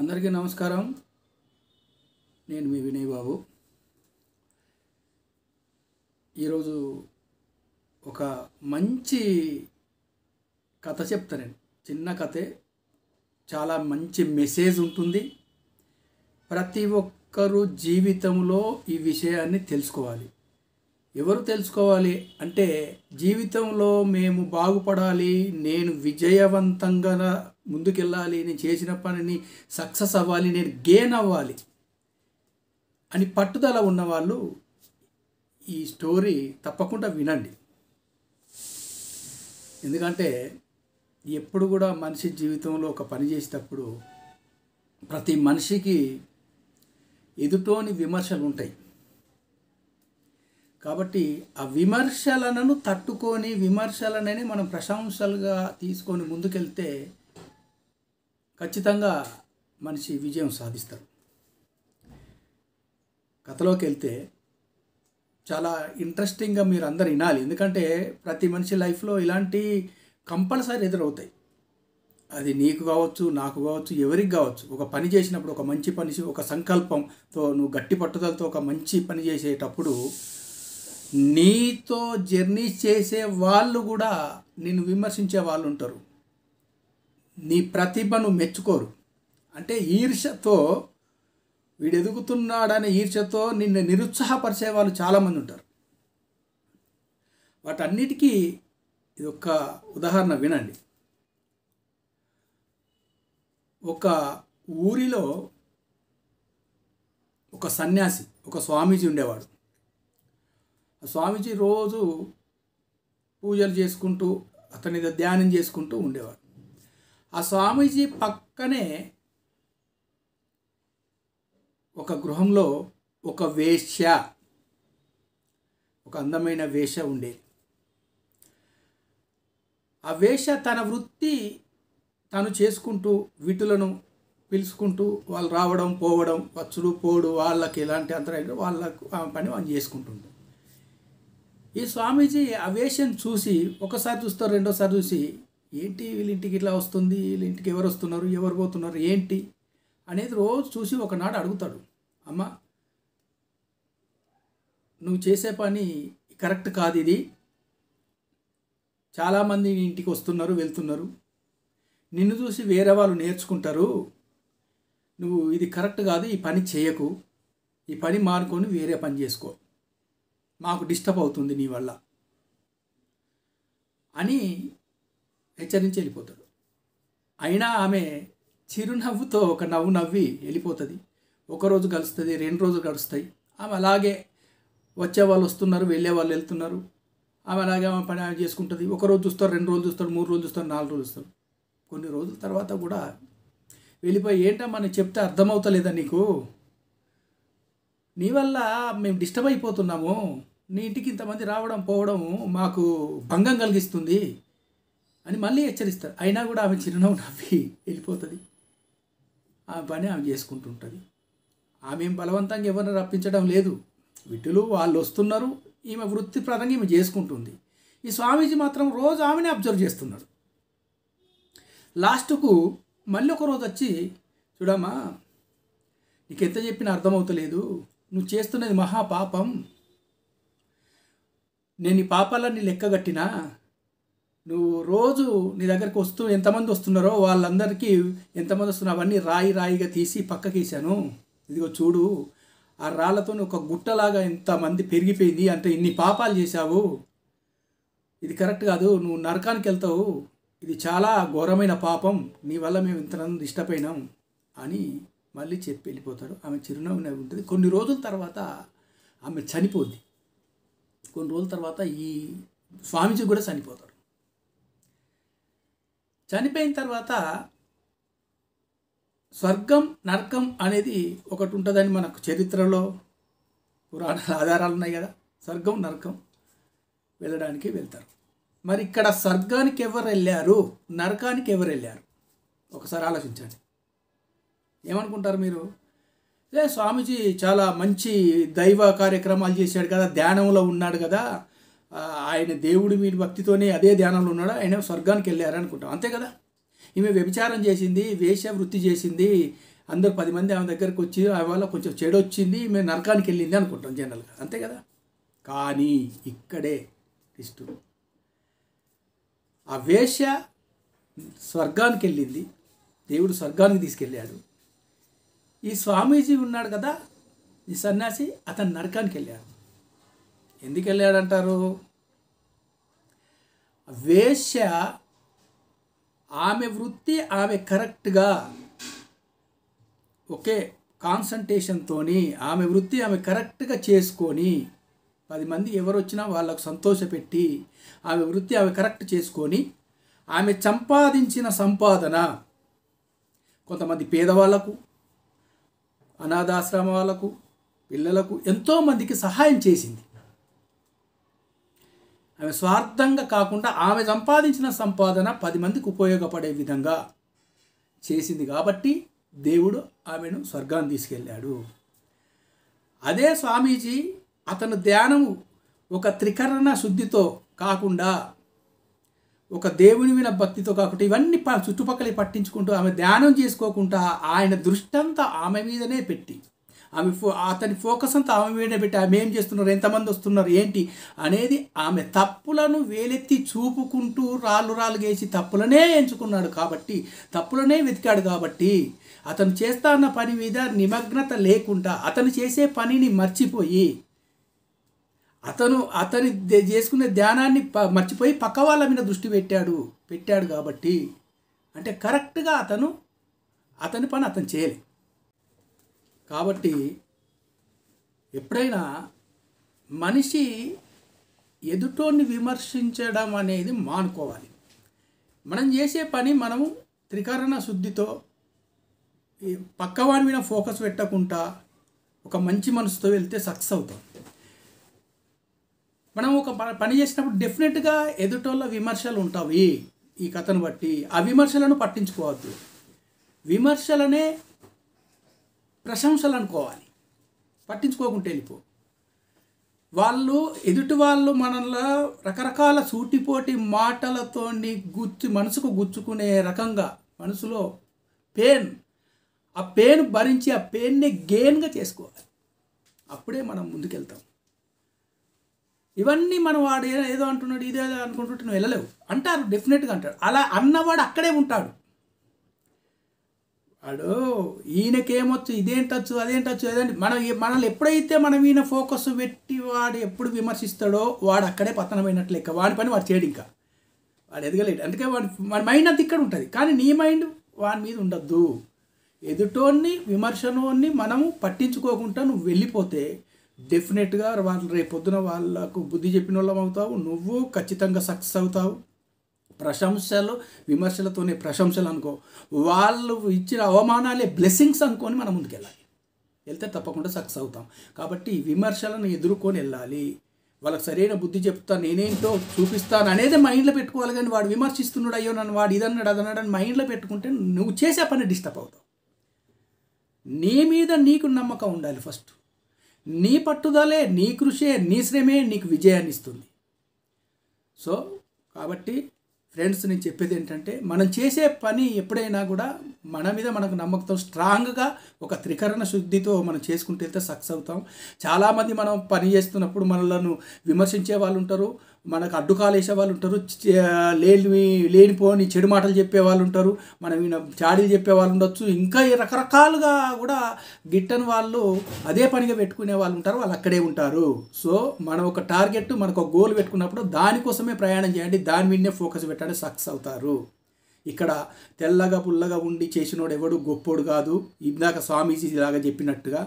అందరికీ నమస్కారం నేను మీ వినయ్ బాబు ఈరోజు ఒక మంచి కథ చెప్తానండి చిన్న కథే చాలా మంచి మెసేజ్ ఉంటుంది ప్రతి ఒక్కరు జీవితంలో ఈ విషయాన్ని తెలుసుకోవాలి ఎవరు తెలుసుకోవాలి అంటే జీవితంలో మేము బాగుపడాలి నేను విజయవంతంగా ముందుకెళ్ళాలి నేను చేసిన పనిని సక్సెస్ అవ్వాలి నేను గెయిన్ అవ్వాలి అని పట్టుదల ఉన్నవాళ్ళు ఈ స్టోరీ తప్పకుండా వినండి ఎందుకంటే ఎప్పుడు కూడా మనిషి జీవితంలో ఒక పని చేసేటప్పుడు ప్రతి మనిషికి ఎదుటోని విమర్శలు ఉంటాయి కాబట్టి ఆ విమర్శలను తట్టుకొని విమర్శలనని మనం ప్రశంసలుగా తీసుకొని ముందుకెళ్తే ఖచ్చితంగా మనిషి విజయం సాధిస్తారు కథలోకి వెళ్తే చాలా ఇంట్రెస్టింగ్గా మీరు అందరు వినాలి ఎందుకంటే ప్రతి మనిషి లైఫ్లో ఇలాంటి కంపల్సరీ ఎదురవుతాయి అది నీకు కావచ్చు నాకు కావచ్చు ఎవరికి కావచ్చు ఒక పని చేసినప్పుడు ఒక మంచి పని ఒక సంకల్పంతో నువ్వు గట్టి పట్టుదలతో ఒక మంచి పని చేసేటప్పుడు నీతో జర్నీ చేసే వాళ్ళు కూడా నిన్ను విమర్శించే వాళ్ళు ఉంటారు నీ ప్రతిభను మెచ్చుకోరు అంటే ఈర్షతో వీడు ఎదుగుతున్నాడనే ఈర్షతో నిన్ను నిరుత్సాహపరిచే వాళ్ళు చాలామంది ఉంటారు వాటన్నిటికీ ఇది ఒక ఉదాహరణ వినండి ఒక ఊరిలో ఒక సన్యాసి ఒక స్వామీజీ ఉండేవాడు ఆ స్వామీజీ రోజు పూజలు చేసుకుంటూ అతని ధ్యానం చేసుకుంటూ ఉండేవాడు ఆ స్వామీజీ పక్కనే ఒక గృహంలో ఒక వేష ఒక అందమైన వేష ఉండేది ఆ వేష తన వృత్తి తను చేసుకుంటూ వీటులను పిలుచుకుంటూ వాళ్ళు రావడం పోవడం వచ్చుడు పోడు వాళ్ళకి ఎలాంటి అంతరాయం వాళ్ళకు ఆ పని వాళ్ళు చేసుకుంటుండే ఈ స్వామీజీ ఆ వేషం చూసి ఒకసారి చూస్తారు రెండోసారి చూసి ఏంటి వీళ్ళింటికి ఇట్లా వస్తుంది వీళ్ళింటికి ఎవరు వస్తున్నారు ఎవరు పోతున్నారు ఏంటి అనేది రోజు చూసి ఒకనాడు అడుగుతాడు అమ్మ నువ్వు చేసే పని కరెక్ట్ కాదు ఇది చాలామంది నీ ఇంటికి వస్తున్నారు వెళ్తున్నారు నిన్ను చూసి వేరే వాళ్ళు నేర్చుకుంటారు నువ్వు ఇది కరెక్ట్ కాదు ఈ పని చేయకు ఈ పని మానుకొని వేరే పని చేసుకో మాకు డిస్టర్బ్ అవుతుంది నీ వల్ల అని హెచ్చరించి వెళ్ళిపోతాడు అయినా ఆమె చిరునవ్వుతో ఒక నవ్వు నవ్వి వెళ్ళిపోతుంది ఒకరోజు కలుస్తుంది రెండు రోజులు కలుస్తాయి ఆమె అలాగే వచ్చే వాళ్ళు వస్తున్నారు వెళ్ళే వాళ్ళు వెళ్తున్నారు ఆమె అలాగే ఆమె పని చేసుకుంటుంది ఒకరోజు చూస్తారు రెండు రోజులు చూస్తారు మూడు రోజులు చూస్తారు నాలుగు రోజులు చూస్తారు కొన్ని రోజుల తర్వాత కూడా వెళ్ళిపోయి ఏంటమ్మా నేను చెప్తే అర్థమవుతలేదా నీకు నీ వల్ల మేము డిస్టర్బ్ అయిపోతున్నాము నీ ఇంటికి ఇంతమంది రావడం పోవడం మాకు భంగం కలిగిస్తుంది అని మళ్ళీ హెచ్చరిస్తారు అయినా కూడా ఆమె చిరునవ్వు నవ్వి వెళ్ళిపోతుంది ఆమె పని ఆమె చేసుకుంటుంటుంది ఆమె ఏం బలవంతంగా ఎవరిని రప్పించడం లేదు విటులు వాళ్ళు వస్తున్నారు ఈమె వృత్తి ప్రదంగా ఈమె చేసుకుంటుంది ఈ స్వామీజీ మాత్రం రోజు ఆమెనే అబ్జర్వ్ చేస్తున్నాడు లాస్ట్కు మళ్ళీ ఒక రోజు వచ్చి చూడమ్మా నీకు ఎంత చెప్పినా అర్థమవుతలేదు నువ్వు చేస్తున్నది మహాపాపం నేను ఈ పాపాలన్నీ లెక్కగట్టినా నువ్వు రోజు నీ దగ్గరికి వస్తూ ఎంతమంది వస్తున్నారో వాళ్ళందరికీ ఎంతమంది వస్తున్నారో అవన్నీ రాయి రాయిగా తీసి పక్కకేసాను ఇదిగో చూడు ఆ రాళ్లతో ఒక గుట్టలాగా ఇంతమంది పెరిగిపోయింది అంటే ఇన్ని పాపాలు చేశావు ఇది కరెక్ట్ కాదు నువ్వు నరకానికి వెళ్తావు ఇది చాలా ఘోరమైన పాపం నీ వల్ల మేము ఇంతమంది ఇష్టపోయినాం అని మళ్ళీ చెప్పి వెళ్ళిపోతారు ఆమె చిరునవ్వు నవ్వు ఉంటుంది కొన్ని రోజుల తర్వాత ఆమె చనిపోద్ది కొన్ని రోజుల తర్వాత ఈ స్వామీజీ కూడా చనిపోతారు చనిపోయిన తర్వాత స్వర్గం నరకం అనేది ఒకటి ఉంటుందని మనకు చరిత్రలో పురాణ ఆధారాలు ఉన్నాయి కదా స్వర్గం నరకం వెళ్ళడానికి వెళ్తారు మరి ఇక్కడ స్వర్గానికి ఎవరు వెళ్ళారు నరకానికి ఎవరు వెళ్ళారు ఒకసారి ఆలోచించండి ఏమనుకుంటారు మీరు లే స్వామీజీ చాలా మంచి దైవ కార్యక్రమాలు చేశాడు కదా ధ్యానంలో ఉన్నాడు కదా ఆయన దేవుడి మీద భక్తితోనే అదే ధ్యానంలో ఉన్నాడు ఆయన స్వర్గానికి వెళ్ళారు అనుకుంటాం అంతే కదా ఈమె వ్యభిచారం చేసింది వేష వృత్తి చేసింది అందరు పది మంది ఆమె దగ్గరకు వచ్చి వల్ల కొంచెం చెడొచ్చింది ఈమె నరకానికి వెళ్ళింది అనుకుంటాం జనరల్గా అంతే కదా కానీ ఇక్కడే ఇష్టం ఆ వేష స్వర్గానికి వెళ్ళింది దేవుడు స్వర్గానికి తీసుకెళ్ళాడు ఈ స్వామీజీ ఉన్నాడు కదా ఈ సన్యాసి అతను నరకానికి వెళ్ళాడు ఎందుకు వెళ్ళాడంటారు వేశ్య ఆమె వృత్తి ఆమె కరెక్ట్గా ఒకే కాన్సంట్రేషన్తో ఆమె వృత్తి ఆమె కరెక్ట్గా చేసుకొని పది మంది ఎవరు వచ్చినా వాళ్ళకు సంతోషపెట్టి ఆమె వృత్తి ఆమె కరెక్ట్ చేసుకొని ఆమె సంపాదించిన సంపాదన కొంతమంది పేదవాళ్లకు వాళ్ళకు పిల్లలకు ఎంతోమందికి సహాయం చేసింది ఆమె స్వార్థంగా కాకుండా ఆమె సంపాదించిన సంపాదన పది మందికి ఉపయోగపడే విధంగా చేసింది కాబట్టి దేవుడు ఆమెను స్వర్గాన్ని తీసుకెళ్ళాడు అదే స్వామీజీ అతను ధ్యానము ఒక త్రికరణ శుద్ధితో కాకుండా ఒక దేవుని మీద భక్తితో కాకుండా ఇవన్నీ చుట్టుపక్కల పట్టించుకుంటూ ఆమె ధ్యానం చేసుకోకుండా ఆయన దృష్టంతా ఆమె మీదనే పెట్టి ఆమె ఫో అతని ఫోకస్ అంతా ఆమె మీద పెట్టి ఆమె ఏం చేస్తున్నారు ఎంతమంది వస్తున్నారు ఏంటి అనేది ఆమె తప్పులను వేలెత్తి చూపుకుంటూ రాళ్ళు రాళ్ళు గేసి తప్పులనే ఎంచుకున్నాడు కాబట్టి తప్పులనే వెతికాడు కాబట్టి అతను చేస్తా అన్న పని మీద నిమగ్నత లేకుండా అతను చేసే పనిని మర్చిపోయి అతను అతని చేసుకునే ధ్యానాన్ని ప మర్చిపోయి పక్క వాళ్ళ మీద దృష్టి పెట్టాడు పెట్టాడు కాబట్టి అంటే కరెక్ట్గా అతను అతని పని అతను చేయలేదు కాబట్టి ఎప్పుడైనా మనిషి ఎదుటోని విమర్శించడం అనేది మానుకోవాలి మనం చేసే పని మనము త్రికరణ శుద్ధితో పక్కవాడి మీద ఫోకస్ పెట్టకుండా ఒక మంచి మనసుతో వెళ్తే సక్సెస్ అవుతాం మనం ఒక పని చేసినప్పుడు డెఫినెట్గా ఎదుటోళ్ళ విమర్శలు ఉంటాయి ఈ కథను బట్టి ఆ విమర్శలను పట్టించుకోవద్దు విమర్శలనే ప్రశంసలు అనుకోవాలి పట్టించుకోకుంటే వెళ్ళిపో వాళ్ళు ఎదుటి వాళ్ళు మనలో రకరకాల సూటిపోటి మాటలతో గుచ్చి మనసుకు గుచ్చుకునే రకంగా మనసులో పెయిన్ ఆ పెయిన్ భరించి ఆ పెయిన్ని గెయిన్గా చేసుకోవాలి అప్పుడే మనం ముందుకెళ్తాం ఇవన్నీ మనం వాడు ఏదో అంటున్నాడు ఇదేదో అనుకుంటుంటే నువ్వు వెళ్ళలేవు అంటారు డెఫినెట్గా అంటాడు అలా అన్నవాడు అక్కడే ఉంటాడు వాడు ఈయనకేమొచ్చు ఇదేంటొచ్చు అదేంటొచ్చు అదేంటి మనం మనల్ని ఎప్పుడైతే మనం ఈయన ఫోకస్ పెట్టి వాడు ఎప్పుడు విమర్శిస్తాడో వాడు అక్కడే పతనమైనట్లు లెక్క వాడి పని వాడు చేయడు ఇంకా వాడు ఎదగలేడు అందుకే వాడి వాడి మైండ్ అంత ఇక్కడ ఉంటుంది కానీ నీ మైండ్ వాడి మీద ఉండద్దు ఎదుటోన్ని విమర్శనోన్ని మనము పట్టించుకోకుండా నువ్వు వెళ్ళిపోతే డెఫినెట్గా వాళ్ళు రేపొద్దున వాళ్ళకు బుద్ధి చెప్పిన వాళ్ళం అవుతావు నువ్వు ఖచ్చితంగా సక్సెస్ అవుతావు ప్రశంసలు విమర్శలతోనే ప్రశంసలు అనుకో వాళ్ళు ఇచ్చిన అవమానాలే బ్లెస్సింగ్స్ అనుకొని మనం ముందుకెళ్ళాలి వెళ్తే తప్పకుండా సక్సెస్ అవుతాం కాబట్టి విమర్శలను ఎదుర్కొని వెళ్ళాలి వాళ్ళకి సరైన బుద్ధి చెప్తా నేనేంటో చూపిస్తాను అనేది మైండ్లో పెట్టుకోవాలి కానీ వాడు విమర్శిస్తున్నాడు అయ్యో నన్ను వాడు ఇదన్నాడు అదన్నాడు అని మైండ్లో పెట్టుకుంటే నువ్వు చేసే పని డిస్టర్బ్ అవుతావు నీ మీద నీకు నమ్మకం ఉండాలి ఫస్ట్ నీ పట్టుదలే నీ కృషే నీ శ్రమే నీకు విజయాన్ని ఇస్తుంది సో కాబట్టి ఫ్రెండ్స్ నేను చెప్పేది ఏంటంటే మనం చేసే పని ఎప్పుడైనా కూడా మన మీద మనకు నమ్మకంతో స్ట్రాంగ్గా ఒక త్రికరణ శుద్ధితో మనం చేసుకుంటే వెళ్తే సక్సెస్ అవుతాం చాలామంది మనం పని చేస్తున్నప్పుడు మనలను విమర్శించే వాళ్ళు ఉంటారు మనకు అడ్డుకాలేసే వాళ్ళు ఉంటారు లేని లేనిపోని చెడు మాటలు చెప్పే వాళ్ళు ఉంటారు మనం చాడీలు చెప్పే వాళ్ళు ఉండొచ్చు ఇంకా రకరకాలుగా కూడా గిట్టని వాళ్ళు అదే పనిగా పెట్టుకునే వాళ్ళు ఉంటారు వాళ్ళు అక్కడే ఉంటారు సో మనం ఒక టార్గెట్ మనకు ఒక గోల్ పెట్టుకున్నప్పుడు దానికోసమే ప్రయాణం చేయండి దాని మీదనే ఫోకస్ పెట్టండి సక్సెస్ అవుతారు ఇక్కడ తెల్లగా పుల్లగా ఉండి చేసినోడు ఎవడు గొప్పోడు కాదు ఇందాక స్వామీజీ ఇలాగా చెప్పినట్టుగా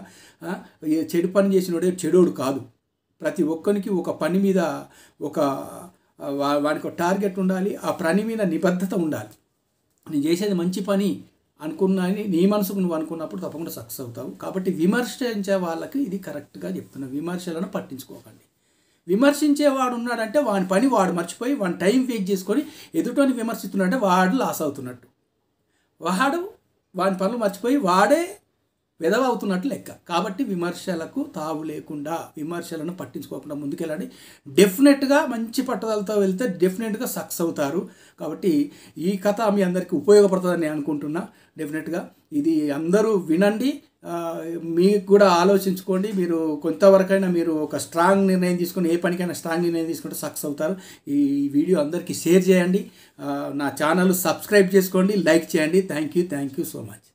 చెడు పని చేసినోడే చెడోడు కాదు ప్రతి ఒక్కరికి ఒక పని మీద ఒక వాడికి టార్గెట్ ఉండాలి ఆ పని మీద నిబద్ధత ఉండాలి నేను చేసేది మంచి పని అనుకున్నాని నీ మనసుకు నువ్వు అనుకున్నప్పుడు తప్పకుండా సక్సెస్ అవుతావు కాబట్టి విమర్శించే వాళ్ళకి ఇది కరెక్ట్గా చెప్తున్నా విమర్శలను పట్టించుకోకండి విమర్శించేవాడు ఉన్నాడంటే వాడి పని వాడు మర్చిపోయి వాడి టైం వేస్ట్ చేసుకొని ఎదుటోని విమర్శిస్తున్నాడంటే వాడు లాస్ అవుతున్నట్టు వాడు వాడి పనులు మర్చిపోయి వాడే వెదవవుతున్నట్లు లెక్క కాబట్టి విమర్శలకు తావు లేకుండా విమర్శలను పట్టించుకోకుండా ముందుకెళ్ళండి డెఫినెట్గా మంచి పట్టుదలతో వెళ్తే డెఫినెట్గా సక్సెస్ అవుతారు కాబట్టి ఈ కథ మీ అందరికీ ఉపయోగపడుతుందని నేను అనుకుంటున్నా డెఫినెట్గా ఇది అందరూ వినండి మీకు కూడా ఆలోచించుకోండి మీరు కొంతవరకైనా మీరు ఒక స్ట్రాంగ్ నిర్ణయం తీసుకొని ఏ పనికైనా స్ట్రాంగ్ నిర్ణయం తీసుకుంటే సక్సెస్ అవుతారు ఈ వీడియో అందరికీ షేర్ చేయండి నా ఛానల్ సబ్స్క్రైబ్ చేసుకోండి లైక్ చేయండి thank you thank you so much